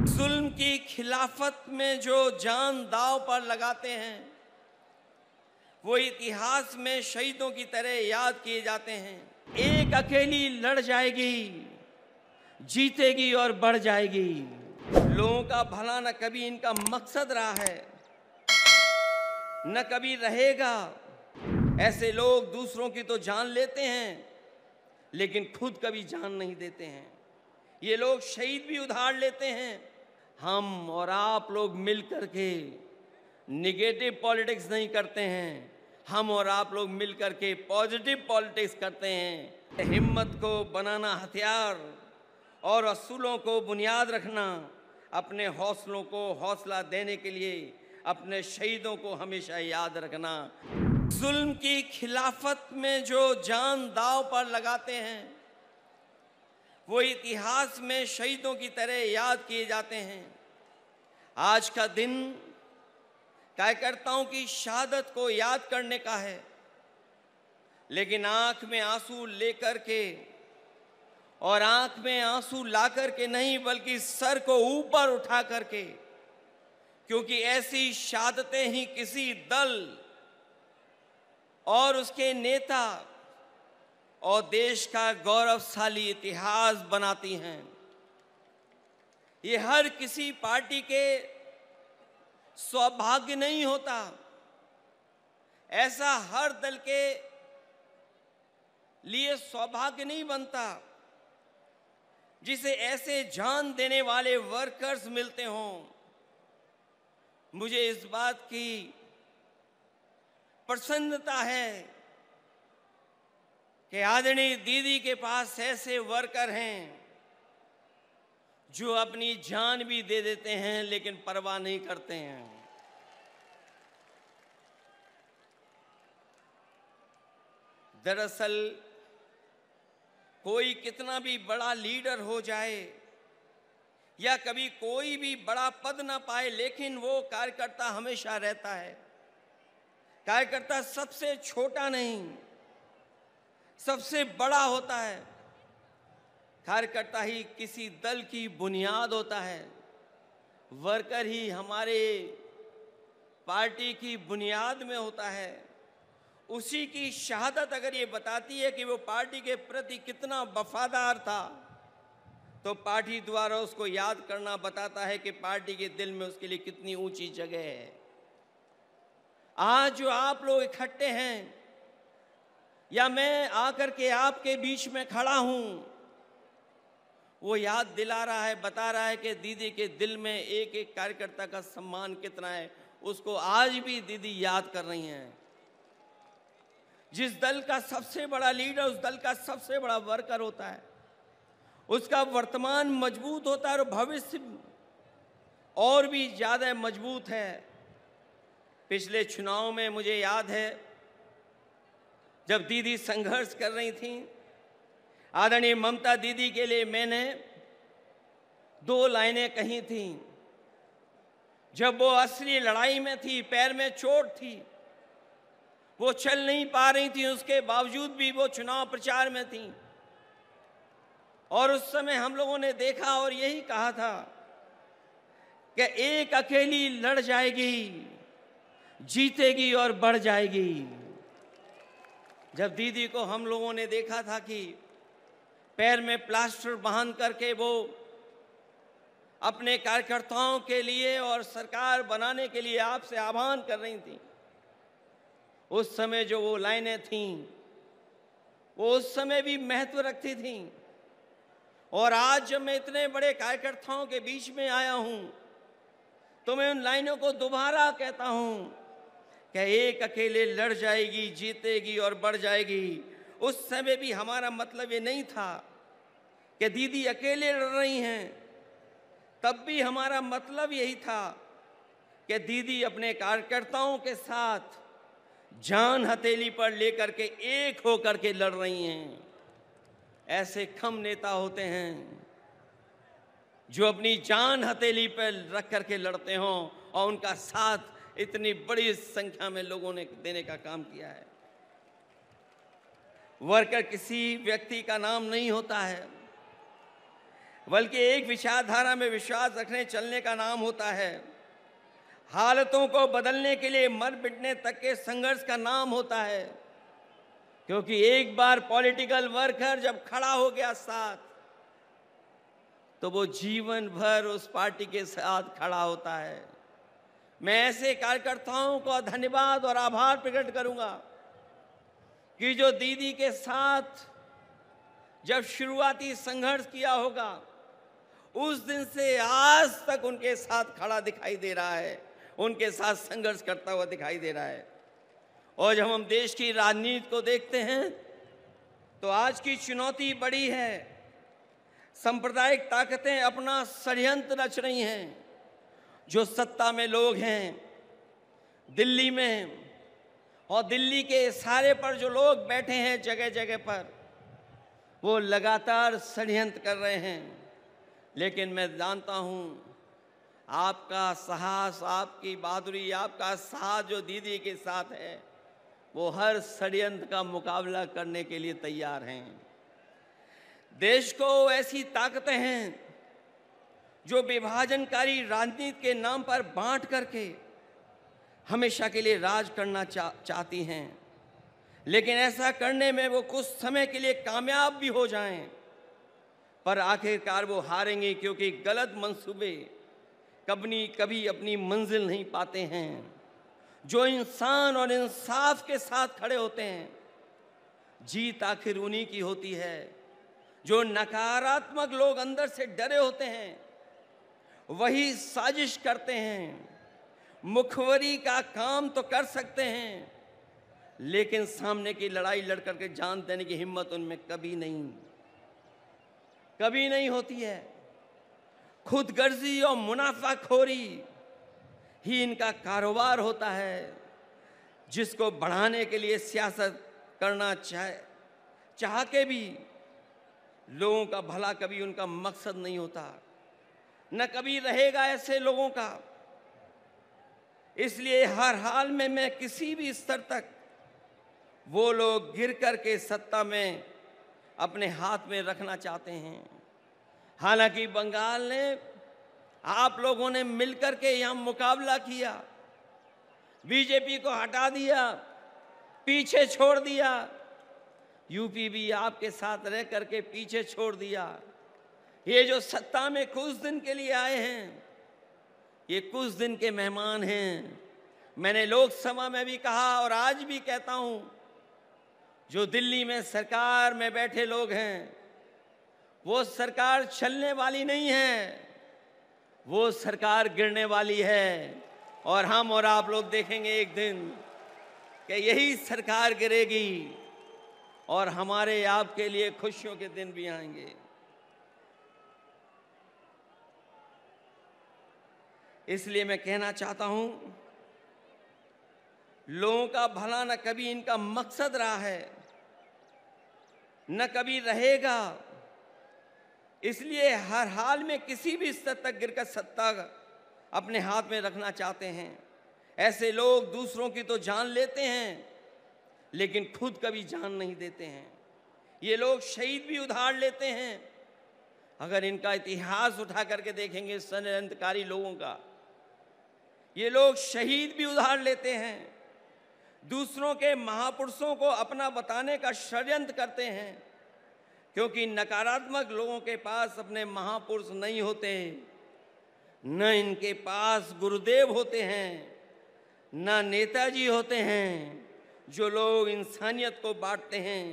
जुल्म की खिलाफत में जो जान दाव पर लगाते हैं वो इतिहास में शहीदों की तरह याद किए जाते हैं एक अकेली लड़ जाएगी जीतेगी और बढ़ जाएगी लोगों का भला न कभी इनका मकसद रहा है न कभी रहेगा ऐसे लोग दूसरों की तो जान लेते हैं लेकिन खुद कभी जान नहीं देते हैं ये लोग शहीद भी उधार लेते हैं हम और आप लोग मिल कर के निगेटिव पॉलिटिक्स नहीं करते हैं हम और आप लोग मिल कर के पॉजिटिव पॉलिटिक्स करते हैं हिम्मत को बनाना हथियार और असूलों को बुनियाद रखना अपने हौसलों को हौसला देने के लिए अपने शहीदों को हमेशा याद रखना जुल्म की खिलाफत में जो जान दाव पर लगाते हैं वो इतिहास में शहीदों की तरह याद किए जाते हैं आज का दिन कार्यकर्ताओं की शहादत को याद करने का है लेकिन आंख में आंसू लेकर के और आंख में आंसू ला के नहीं बल्कि सर को ऊपर उठा करके क्योंकि ऐसी शहादतें ही किसी दल और उसके नेता और देश का गौरवशाली इतिहास बनाती हैं ये हर किसी पार्टी के सौभाग्य नहीं होता ऐसा हर दल के लिए सौभाग्य नहीं बनता जिसे ऐसे जान देने वाले वर्कर्स मिलते हों मुझे इस बात की प्रसन्नता है कि आदरणीय दीदी के पास ऐसे वर्कर हैं जो अपनी जान भी दे देते हैं लेकिन परवाह नहीं करते हैं दरअसल कोई कितना भी बड़ा लीडर हो जाए या कभी कोई भी बड़ा पद ना पाए लेकिन वो कार्यकर्ता हमेशा रहता है कार्यकर्ता सबसे छोटा नहीं सबसे बड़ा होता है कार्यकर्ता ही किसी दल की बुनियाद होता है वर्कर ही हमारे पार्टी की बुनियाद में होता है उसी की शहादत अगर ये बताती है कि वो पार्टी के प्रति कितना वफादार था तो पार्टी द्वारा उसको याद करना बताता है कि पार्टी के दिल में उसके लिए कितनी ऊंची जगह है आज जो आप लोग इकट्ठे हैं या मैं आकर के आपके बीच में खड़ा हूं वो याद दिला रहा है बता रहा है कि दीदी के दिल में एक एक कार्यकर्ता का सम्मान कितना है उसको आज भी दीदी याद कर रही हैं जिस दल का सबसे बड़ा लीडर उस दल का सबसे बड़ा वर्कर होता है उसका वर्तमान मजबूत होता है और भविष्य और भी ज़्यादा मजबूत है पिछले चुनाव में मुझे याद है जब दीदी संघर्ष कर रही थी आदरणीय ममता दीदी के लिए मैंने दो लाइनें कही थी जब वो असली लड़ाई में थी पैर में चोट थी वो चल नहीं पा रही थी उसके बावजूद भी वो चुनाव प्रचार में थी और उस समय हम लोगों ने देखा और यही कहा था कि एक अकेली लड़ जाएगी जीतेगी और बढ़ जाएगी जब दीदी को हम लोगों ने देखा था कि पैर में प्लास्टर बांध करके वो अपने कार्यकर्ताओं के लिए और सरकार बनाने के लिए आपसे आह्वान कर रही थी उस समय जो वो लाइनें थीं वो उस समय भी महत्व रखती थीं और आज जब मैं इतने बड़े कार्यकर्ताओं के बीच में आया हूं तो मैं उन लाइनों को दोबारा कहता हूं क्या एक अकेले लड़ जाएगी जीतेगी और बढ़ जाएगी उस समय भी हमारा मतलब ये नहीं था कि दीदी अकेले लड़ रही हैं तब भी हमारा मतलब यही था कि दीदी अपने कार्यकर्ताओं के साथ जान हथेली पर लेकर के एक होकर के लड़ रही हैं ऐसे कम नेता होते हैं जो अपनी जान हथेली पर रख करके लड़ते हों और उनका साथ इतनी बड़ी संख्या में लोगों ने देने का काम किया है वर्कर किसी व्यक्ति का नाम नहीं होता है बल्कि एक विचारधारा में विश्वास रखने चलने का नाम होता है हालतों को बदलने के लिए मर मिटने तक के संघर्ष का नाम होता है क्योंकि एक बार पॉलिटिकल वर्कर जब खड़ा हो गया साथ तो वो जीवन भर उस पार्टी के साथ खड़ा होता है मैं ऐसे कार्यकर्ताओं का धन्यवाद और आभार प्रकट करूंगा कि जो दीदी के साथ जब शुरुआती संघर्ष किया होगा उस दिन से आज तक उनके साथ खड़ा दिखाई दे रहा है उनके साथ संघर्ष करता हुआ दिखाई दे रहा है और जब हम देश की राजनीति को देखते हैं तो आज की चुनौती बड़ी है सांप्रदायिक ताकतें अपना षडयंत्र रच रही हैं जो सत्ता में लोग हैं दिल्ली में और दिल्ली के सारे पर जो लोग बैठे हैं जगह जगह पर वो लगातार षडयंत्र कर रहे हैं लेकिन मैं जानता हूँ आपका साहस आपकी बहादुरी आपका साहस जो दीदी के साथ है वो हर षडयंत्र का मुकाबला करने के लिए तैयार हैं देश को ऐसी ताकतें हैं जो विभाजनकारी राजनीति के नाम पर बांट करके हमेशा के लिए राज करना चा, चाहती हैं लेकिन ऐसा करने में वो कुछ समय के लिए कामयाब भी हो जाएं, पर आखिरकार वो हारेंगे क्योंकि गलत मंसूबे कभी कभी अपनी मंजिल नहीं पाते हैं जो इंसान और इंसाफ के साथ खड़े होते हैं जीत आखिर उन्हीं की होती है जो नकारात्मक लोग अंदर से डरे होते हैं वही साजिश करते हैं मुखवरी का काम तो कर सकते हैं लेकिन सामने की लड़ाई लड़ करके जान देने की हिम्मत उनमें कभी नहीं कभी नहीं होती है खुदगर्जी और मुनाफाखोरी ही इनका कारोबार होता है जिसको बढ़ाने के लिए सियासत करना चाहे चाह के भी लोगों का भला कभी उनका मकसद नहीं होता न कभी रहेगा ऐसे लोगों का इसलिए हर हाल में मैं किसी भी स्तर तक वो लोग गिर करके सत्ता में अपने हाथ में रखना चाहते हैं हालांकि बंगाल ने आप लोगों ने मिलकर के यहाँ मुकाबला किया बीजेपी को हटा दिया पीछे छोड़ दिया यूपी भी आपके साथ रह करके पीछे छोड़ दिया ये जो सत्ता में कुछ दिन के लिए आए हैं ये कुछ दिन के मेहमान हैं मैंने लोकसभा में भी कहा और आज भी कहता हूं जो दिल्ली में सरकार में बैठे लोग हैं वो सरकार चलने वाली नहीं है वो सरकार गिरने वाली है और हम और आप लोग देखेंगे एक दिन कि यही सरकार गिरेगी और हमारे आपके लिए खुशियों के दिन भी आएंगे इसलिए मैं कहना चाहता हूं लोगों का भला न कभी इनका मकसद रहा है न कभी रहेगा इसलिए हर हाल में किसी भी स्तर तक गिरकर सत्ता अपने हाथ में रखना चाहते हैं ऐसे लोग दूसरों की तो जान लेते हैं लेकिन खुद कभी जान नहीं देते हैं ये लोग शहीद भी उधार लेते हैं अगर इनका इतिहास उठा करके देखेंगे संयंत्रकारी लोगों का ये लोग शहीद भी उधार लेते हैं दूसरों के महापुरुषों को अपना बताने का षड्यंत्र करते हैं क्योंकि नकारात्मक लोगों के पास अपने महापुरुष नहीं होते न इनके पास गुरुदेव होते हैं न नेताजी होते हैं जो लोग इंसानियत को बांटते हैं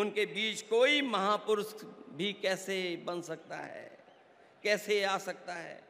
उनके बीच कोई महापुरुष भी कैसे बन सकता है कैसे आ सकता है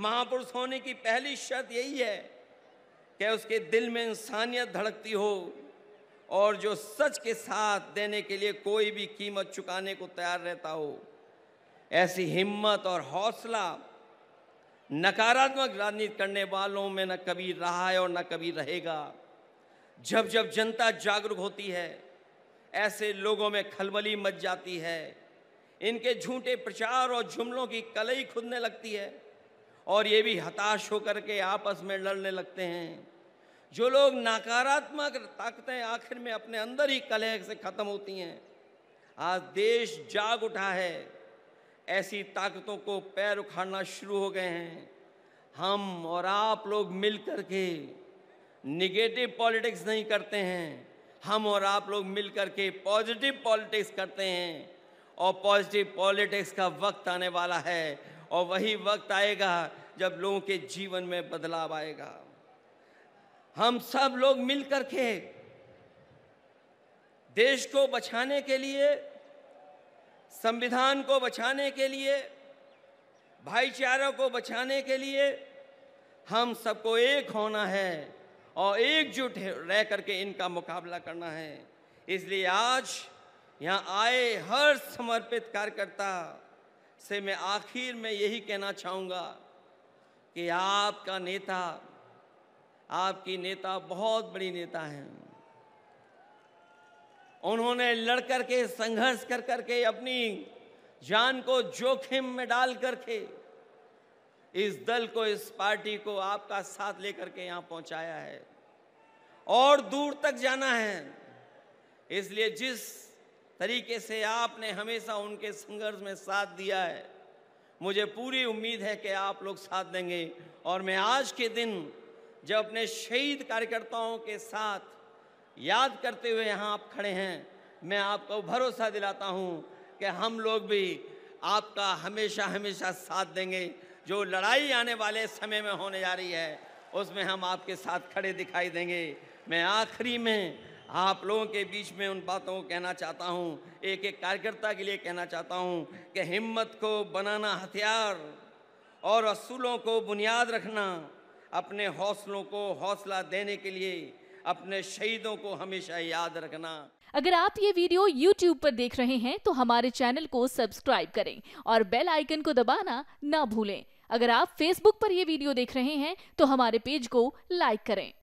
महापुरुष होने की पहली शर्त यही है कि उसके दिल में इंसानियत धड़कती हो और जो सच के साथ देने के लिए कोई भी कीमत चुकाने को तैयार रहता हो ऐसी हिम्मत और हौसला नकारात्मक राजनीति करने वालों में न कभी रहा है और न कभी रहेगा जब जब जनता जागरूक होती है ऐसे लोगों में खलबली मच जाती है इनके झूठे प्रचार और जुमलों की कलई खुदने लगती है और ये भी हताश होकर के आपस में लड़ने लगते हैं जो लोग नकारात्मक ताकतें आखिर में अपने अंदर ही कलह से ख़त्म होती हैं आज देश जाग उठा है ऐसी ताकतों को पैर उखाड़ना शुरू हो गए हैं हम और आप लोग मिल कर के निगेटिव पॉलिटिक्स नहीं करते हैं हम और आप लोग मिल कर के पॉजिटिव पॉलिटिक्स करते हैं और पॉजिटिव पॉलिटिक्स का वक्त आने वाला है और वही वक्त आएगा जब लोगों के जीवन में बदलाव आएगा हम सब लोग मिलकर के देश को बचाने के लिए संविधान को बचाने के लिए भाईचारा को बचाने के लिए हम सबको एक होना है और एकजुट रह करके इनका मुकाबला करना है इसलिए आज यहाँ आए हर समर्पित कार्यकर्ता से मैं आखिर में यही कहना चाहूँगा कि आपका नेता आपकी नेता बहुत बड़ी नेता हैं उन्होंने लड़ कर के संघर्ष कर कर के अपनी जान को जोखिम में डाल करके इस दल को इस पार्टी को आपका साथ लेकर के यहाँ पहुँचाया है और दूर तक जाना है इसलिए जिस तरीके से आपने हमेशा उनके संघर्ष में साथ दिया है मुझे पूरी उम्मीद है कि आप लोग साथ देंगे और मैं आज के दिन जब अपने शहीद कार्यकर्ताओं के साथ याद करते हुए यहाँ आप खड़े हैं मैं आपको भरोसा दिलाता हूँ कि हम लोग भी आपका हमेशा हमेशा साथ देंगे जो लड़ाई आने वाले समय में होने जा रही है उसमें हम आपके साथ खड़े दिखाई देंगे मैं आखिरी में आप लोगों के बीच में उन बातों को कहना चाहता हूँ एक एक कार्यकर्ता के लिए कहना चाहता हूँ कि हिम्मत को बनाना हथियार और असूलों को बुनियाद रखना अपने हौसलों को हौसला देने के लिए अपने शहीदों को हमेशा याद रखना अगर आप ये वीडियो YouTube पर देख रहे हैं तो हमारे चैनल को सब्सक्राइब करें और बेल आइकन को दबाना ना भूलें अगर आप Facebook पर ये वीडियो देख रहे हैं तो हमारे पेज को लाइक करें